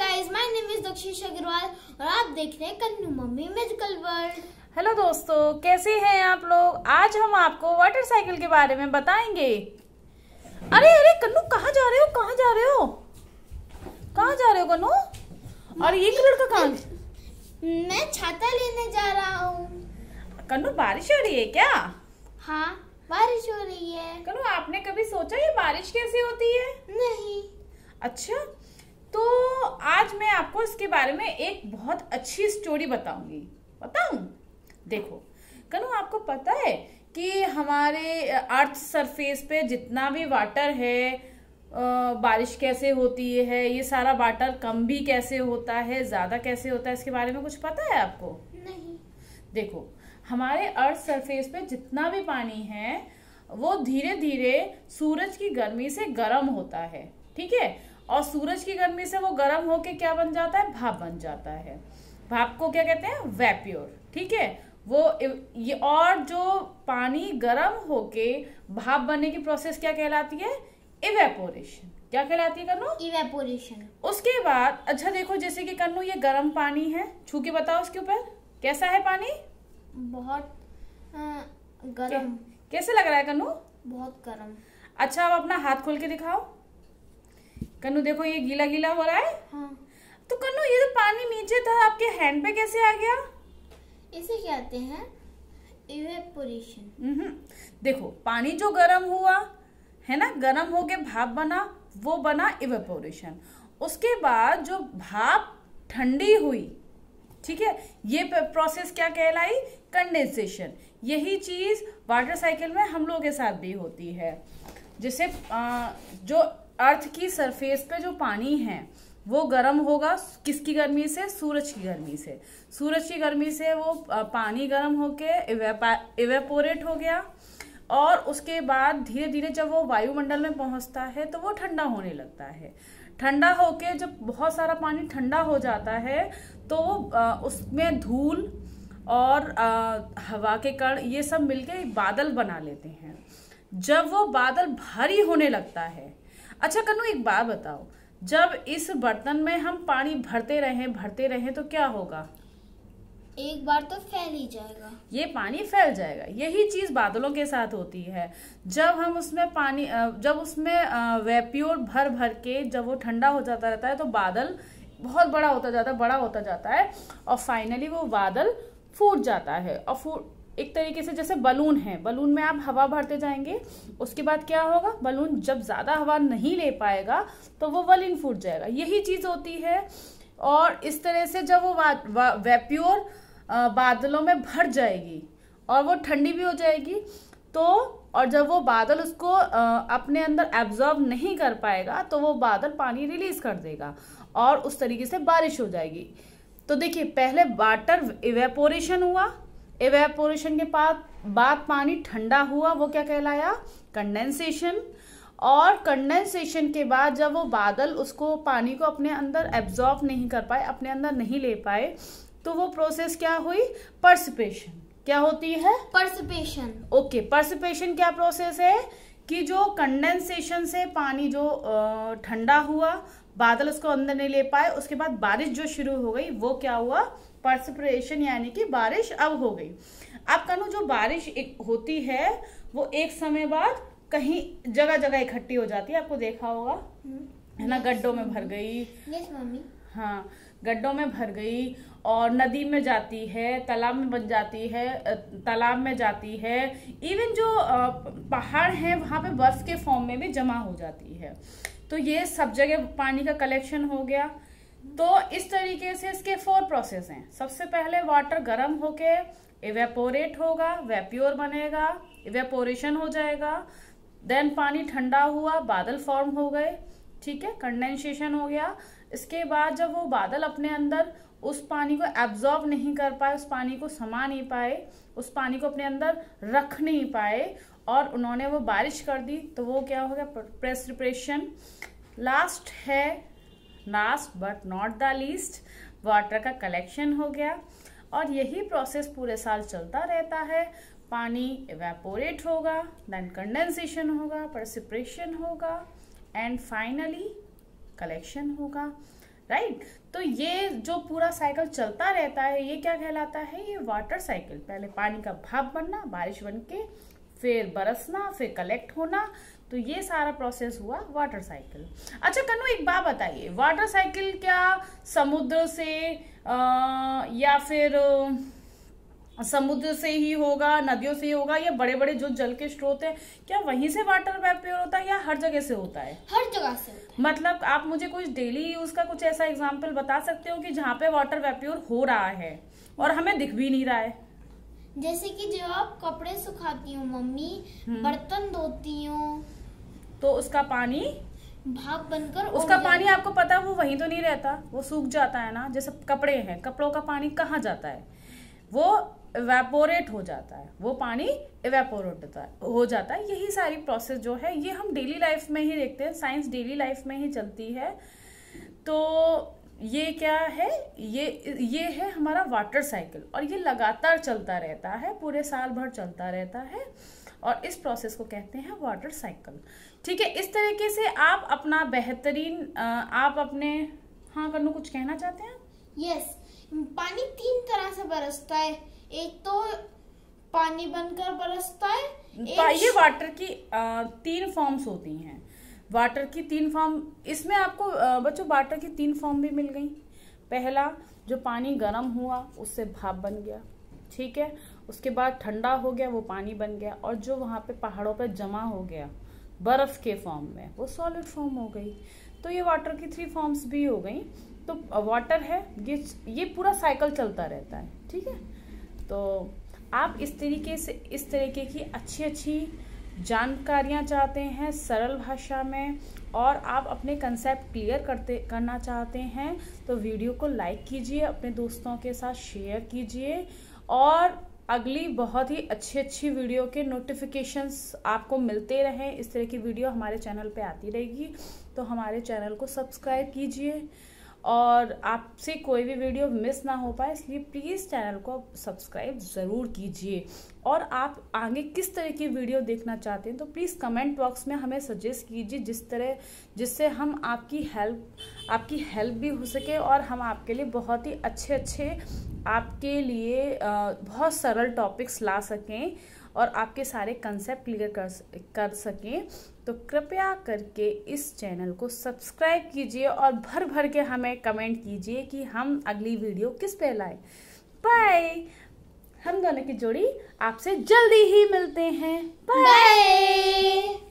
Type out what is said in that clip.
Guys my name is Dakshish Agrawal और आप देख रहे हैं Kannu mummy musical world hello दोस्तों कैसे हैं आप लोग आज हम आपको वाटर साइकिल के बारे में बताएंगे अरे अरे कन्नू कहाँ जा रहे हो कहाँ जा रहे हो कहाँ जा रहे हो कन्नू और ये कलर का कान मैं छाता लेने जा रहा हूँ कन्नू बारिश हो रही है क्या हाँ बारिश हो रही है कन्नू आपने कभी सोचा ये बारिश कैसे होती है नहीं अच्छा आज मैं आपको इसके बारे में एक बहुत अच्छी स्टोरी बताऊंगी बताऊं देखो कनु आपको पता है कि हमारे अर्थ सरफेस पे जितना भी वाटर है आ, बारिश कैसे होती है ये सारा वाटर कम भी कैसे होता है ज़्यादा कैसे होता है इसके बारे में कुछ पता है आपको नहीं देखो हमारे अर्थ सरफेस पे जितना भी पानी है वो धीरे धीरे सूरज की गर्मी से गर्म होता है ठीक है और सूरज की गर्मी से वो गर्म होके क्या बन जाता है भाप बन जाता है भाप को क्या कहते हैं वेप्योर ठीक है वो ये और जो पानी गर्म होके भाप बनने की प्रोसेस क्या कहलाती है इवेपोरेशन क्या कहलाती है कन्नू इवेपोरेशन उसके बाद अच्छा देखो जैसे कि कन्नू ये गर्म पानी है छू के बताओ उसके ऊपर कैसा है पानी बहुत गर्म कैसे लग रहा है कन्नू बहुत गर्म अच्छा अब अपना हाथ खोल के दिखाओ कन्नू देखो ये गीला गीला हो रहा है हाँ। तो कन्नू ये तो पानी नीचे था आपके हैंड पे कैसे आ गया इसे कहते हैं इवेपोरेशन हम्म। देखो पानी जो गर्म हुआ है ना गर्म होके भाप बना वो बना इवेपोरेशन उसके बाद जो भाप ठंडी हुई ठीक है ये प्रोसेस क्या कहलाई कंडेंसेशन यही चीज वाटर साइकिल में हम लोगों के साथ भी होती है जैसे जो अर्थ की सरफेस पे जो पानी है वो गर्म होगा किसकी गर्मी से सूरज की गर्मी से सूरज की गर्मी से वो पानी गर्म होके इवेपोरेट हो गया और उसके बाद धीरे धीरे जब वो वायुमंडल में पहुंचता है तो वो ठंडा होने लगता है ठंडा होके जब बहुत सारा पानी ठंडा हो जाता है तो उसमें धूल और हवा के कण ये सब मिलके बादल बना लेते हैं जब वो बादल भारी होने लगता है अच्छा कन्नू एक बात बताओ जब इस बर्तन में हम पानी भरते रहे भरते रहे तो क्या होगा एक बार तो फैल ही जाएगा ये पानी फैल जाएगा यही चीज बादलों के साथ होती है जब हम उसमें पानी जब उसमें वेप्योर भर भर के जब वो ठंडा हो जाता रहता है तो बादल बहुत बड़ा होता जाता है बड़ा होता जाता है और फाइनली वो बादल फूट जाता है और फूट एक तरीके से जैसे बलून है बलून में आप हवा भरते जाएंगे उसके बाद क्या होगा बलून जब ज़्यादा हवा नहीं ले पाएगा तो वो वलिन फूट जाएगा यही चीज़ होती है और इस तरह से जब वो वेप्योर बादलों में भर जाएगी और वो ठंडी भी हो जाएगी तो और जब वो बादल उसको अपने अंदर एब्जॉर्व नहीं कर पाएगा तो वो बादल पानी रिलीज कर देगा और उस तरीके से बारिश हो जाएगी तो देखिए पहले वाटर इवेपोरेशन हुआ एवेपोरेशन के बाद बाद पानी ठंडा हुआ वो क्या कहलाया कंडेंसेशन और कंडेंसेशन के बाद जब वो बादल उसको पानी को अपने अंदर एब्जॉर्ब नहीं कर पाए अपने अंदर नहीं ले पाए तो वो प्रोसेस क्या हुई परसिपेशन क्या होती है परसिपेशन ओके परसिपेशन क्या प्रोसेस है कि जो कंडेंसेशन से पानी जो ठंडा हुआ बादल उसको अंदर नहीं ले पाए उसके बाद बारिश जो शुरू हो गई वो क्या हुआ परसप्रेशन यानी कि बारिश अब हो गई अब कहू जो बारिश एक होती है वो एक समय बाद कहीं जगह जगह इकट्ठी हो जाती है आपको देखा होगा हम्म। है ना गड्ढों में भर गई यस मम्मी हाँ गड्ढों में भर गई और नदी में जाती है तालाब में बन जाती है तालाब में जाती है इवन जो पहाड़ हैं वहाँ पे बर्फ के फॉर्म में भी जमा हो जाती है तो ये सब जगह पानी का कलेक्शन हो गया तो इस तरीके से इसके फोर प्रोसेस हैं सबसे पहले वाटर गर्म होके इवेपोरेट होगा वेप्योर बनेगा इवेपोरेशन हो जाएगा देन पानी ठंडा हुआ बादल फॉर्म हो गए ठीक है कंडेंसेशन हो गया इसके बाद जब वो बादल अपने अंदर उस पानी को एब्जॉर्ब नहीं कर पाए उस पानी को समा नहीं पाए उस पानी को अपने अंदर रख नहीं पाए और उन्होंने वो बारिश कर दी तो वो क्या हो गया प्रेसिपरेशन लास्ट है last but not the least water का कलेक्शन हो गया और यही प्रोसेस पूरे साल चलता रहता है पानी एवेपोरेट होगा देन कंडेंसेशन होगा प्रसिप्रेशन होगा एंड फाइनली कलेक्शन होगा राइट right? तो ये जो पूरा साइकिल चलता रहता है ये क्या कहलाता है ये वाटर साइकिल पहले पानी का भाप बनना बारिश बन के फिर बरसना फिर कलेक्ट होना तो ये सारा प्रोसेस हुआ वाटर साइकिल अच्छा कन्नू एक बात बताइए वाटर साइकिल क्या समुद्र से आ, या फिर समुद्र से ही होगा नदियों से ही होगा या बड़े बड़े जो जल के स्रोत है क्या वहीं से वाटर वेप्योर होता है या हर जगह से होता है हर जगह से मतलब आप मुझे कुछ डेली यूज का कुछ ऐसा एग्जाम्पल बता सकते हो कि जहाँ पे वाटर वेप्योर हो रहा है और हमें दिख भी नहीं रहा है जैसे कि जो आप कपड़े सुखाती हूँ मम्मी हम्म। बर्तन धोती हूँ तो उसका पानी भाग बनकर उसका पानी आपको पता है वो वहीं तो नहीं रहता वो सूख जाता है ना जैसे कपड़े हैं कपड़ों का पानी कहाँ जाता है वो इवेपोरेट हो जाता है वो पानी इवेपोरेट होता है हो जाता है यही सारी प्रोसेस जो है ये हम डेली लाइफ में ही देखते हैं साइंस डेली लाइफ में ही चलती है तो ये क्या है ये ये है हमारा वाटर साइकिल और ये लगातार चलता रहता है पूरे साल भर चलता रहता है और इस प्रोसेस को कहते हैं वाटर साइकिल ठीक है इस तरीके से आप अपना बेहतरीन आप अपने हाँ कन्नू कुछ कहना चाहते हैं यस yes, पानी तीन तरह से बरसता है एक तो पानी बनकर बरसता है ये वाटर की आ, तीन फॉर्म्स होती हैं वाटर की तीन फॉर्म इसमें आपको बच्चों वाटर की तीन फॉर्म भी मिल गई पहला जो पानी गर्म हुआ उससे भाप बन गया ठीक है उसके बाद ठंडा हो गया वो पानी बन गया और जो वहाँ पे पहाड़ों पे जमा हो गया बर्फ के फॉर्म में वो सॉलिड फॉर्म हो गई तो ये वाटर की थ्री फॉर्म्स भी हो गई तो वाटर है ये ये पूरा साइकिल चलता रहता है ठीक है तो आप इस तरीके से इस तरीके की अच्छी अच्छी जानकारियाँ चाहते हैं सरल भाषा में और आप अपने कंसेप्ट क्लियर करते करना चाहते हैं तो वीडियो को लाइक कीजिए अपने दोस्तों के साथ शेयर कीजिए और अगली बहुत ही अच्छी अच्छी वीडियो के नोटिफिकेशंस आपको मिलते रहें इस तरह की वीडियो हमारे चैनल पे आती रहेगी तो हमारे चैनल को सब्सक्राइब कीजिए और आपसे कोई भी वीडियो मिस ना हो पाए इसलिए प्लीज़ चैनल को सब्सक्राइब ज़रूर कीजिए और आप आगे किस तरह की वीडियो देखना चाहते हैं तो प्लीज़ कमेंट बॉक्स में हमें सजेस्ट कीजिए जिस तरह जिससे हम आपकी हेल्प आपकी हेल्प भी हो सके और हम आपके लिए बहुत ही अच्छे अच्छे आपके लिए बहुत सरल टॉपिक्स ला सकें और आपके सारे कंसेप्ट क्लियर कर कर सकें तो कृपया करके इस चैनल को सब्सक्राइब कीजिए और भर भर के हमें कमेंट कीजिए कि हम अगली वीडियो किस पे लाए बाय हम दोनों की जोड़ी आपसे जल्दी ही मिलते हैं बाय